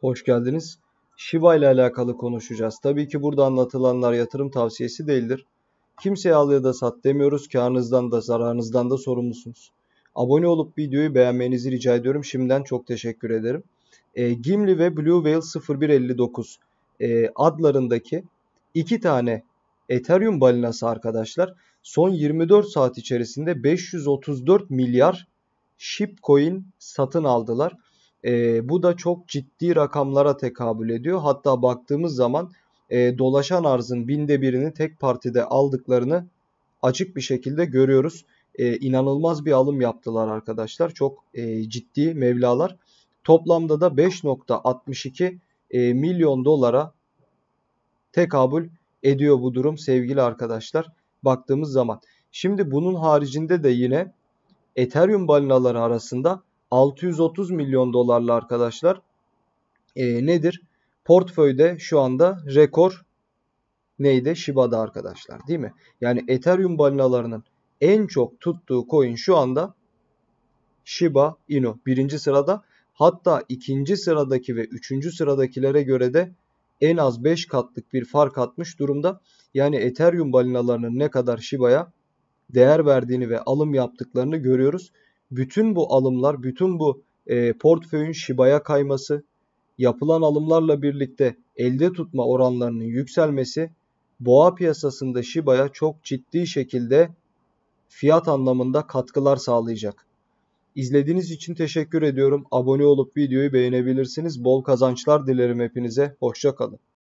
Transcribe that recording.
Hoş geldiniz. Shiba ile alakalı konuşacağız. Tabii ki burada anlatılanlar yatırım tavsiyesi değildir. Kimseye al ya da sat demiyoruz. Karnınızdan da zararınızdan da sorumlusunuz. Abone olup videoyu beğenmenizi rica ediyorum. Şimdiden çok teşekkür ederim. E, Gimli ve Blue Whale 0159 e, adlarındaki iki tane Ethereum balinası arkadaşlar son 24 saat içerisinde 534 milyar shipcoin satın aldılar. E, bu da çok ciddi rakamlara tekabül ediyor. Hatta baktığımız zaman e, dolaşan arzın binde birini tek partide aldıklarını açık bir şekilde görüyoruz. E, inanılmaz bir alım yaptılar arkadaşlar. Çok e, ciddi mevlalar. Toplamda da 5.62 e, milyon dolara tekabül ediyor bu durum sevgili arkadaşlar baktığımız zaman. Şimdi bunun haricinde de yine Ethereum balinaları arasında 630 milyon dolarla arkadaşlar e, nedir? Portföyde şu anda rekor neydi? Shiba'da arkadaşlar değil mi? Yani Ethereum balinalarının en çok tuttuğu coin şu anda Shiba Inu birinci sırada. Hatta ikinci sıradaki ve üçüncü sıradakilere göre de en az 5 katlık bir fark atmış durumda. Yani Ethereum balinalarının ne kadar Shiba'ya değer verdiğini ve alım yaptıklarını görüyoruz bütün bu alımlar, bütün bu e, portföyün Shiba'ya kayması, yapılan alımlarla birlikte elde tutma oranlarının yükselmesi boğa piyasasında Shiba'ya çok ciddi şekilde fiyat anlamında katkılar sağlayacak. İzlediğiniz için teşekkür ediyorum. Abone olup videoyu beğenebilirsiniz. Bol kazançlar dilerim hepinize. Hoşçakalın.